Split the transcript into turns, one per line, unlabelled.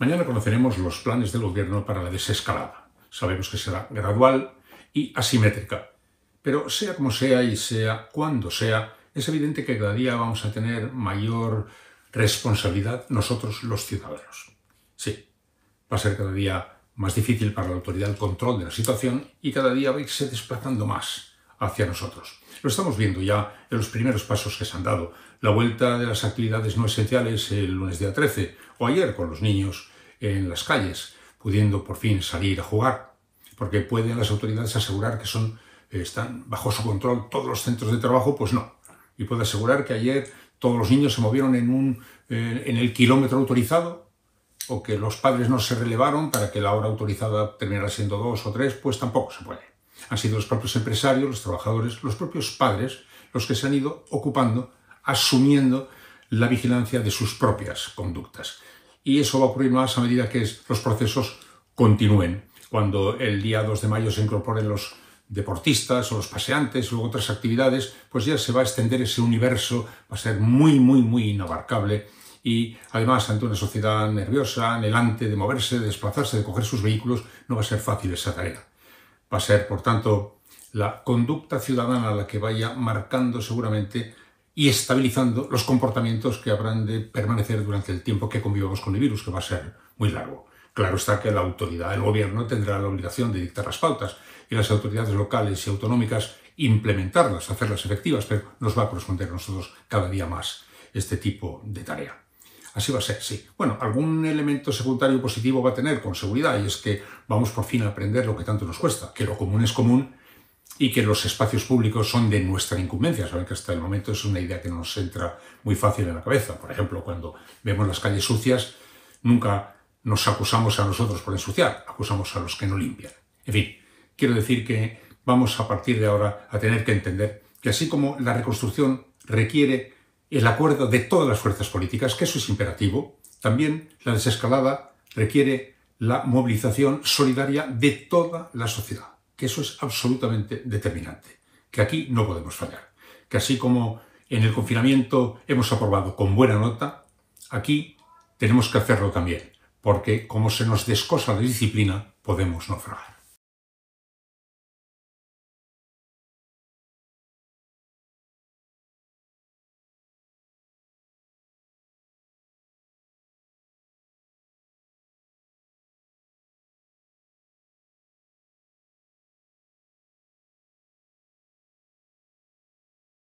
Mañana conoceremos los planes del gobierno para la desescalada. Sabemos que será gradual y asimétrica. Pero sea como sea y sea cuando sea, es evidente que cada día vamos a tener mayor responsabilidad nosotros los ciudadanos. Sí, va a ser cada día más difícil para la autoridad el control de la situación y cada día va a irse desplazando más hacia nosotros. Lo estamos viendo ya en los primeros pasos que se han dado. La vuelta de las actividades no esenciales el lunes día 13 o ayer con los niños en las calles, pudiendo por fin salir a jugar, porque pueden las autoridades asegurar que son, están bajo su control todos los centros de trabajo, pues no. Y puede asegurar que ayer todos los niños se movieron en, un, eh, en el kilómetro autorizado o que los padres no se relevaron para que la hora autorizada terminara siendo dos o tres, pues tampoco se puede. Han sido los propios empresarios, los trabajadores, los propios padres los que se han ido ocupando, asumiendo la vigilancia de sus propias conductas. Y eso va a ocurrir más a medida que los procesos continúen. Cuando el día 2 de mayo se incorporen los deportistas o los paseantes o otras actividades, pues ya se va a extender ese universo, va a ser muy, muy, muy inabarcable y además ante una sociedad nerviosa, anhelante de moverse, de desplazarse, de coger sus vehículos, no va a ser fácil esa tarea. Va a ser, por tanto, la conducta ciudadana la que vaya marcando seguramente y estabilizando los comportamientos que habrán de permanecer durante el tiempo que convivamos con el virus, que va a ser muy largo. Claro está que la autoridad, el gobierno, tendrá la obligación de dictar las pautas y las autoridades locales y autonómicas implementarlas, hacerlas efectivas, pero nos va a corresponder a nosotros cada día más este tipo de tarea. Así va a ser, sí. Bueno, algún elemento secundario positivo va a tener con seguridad y es que vamos por fin a aprender lo que tanto nos cuesta, que lo común es común y que los espacios públicos son de nuestra incumbencia. Saben que hasta el momento es una idea que nos entra muy fácil en la cabeza. Por ejemplo, cuando vemos las calles sucias, nunca nos acusamos a nosotros por ensuciar, acusamos a los que no limpian. En fin, quiero decir que vamos a partir de ahora a tener que entender que así como la reconstrucción requiere el acuerdo de todas las fuerzas políticas, que eso es imperativo. También la desescalada requiere la movilización solidaria de toda la sociedad, que eso es absolutamente determinante, que aquí no podemos fallar, que así como en el confinamiento hemos aprobado con buena nota, aquí tenemos que hacerlo también, porque como se nos descosa la disciplina, podemos naufragar.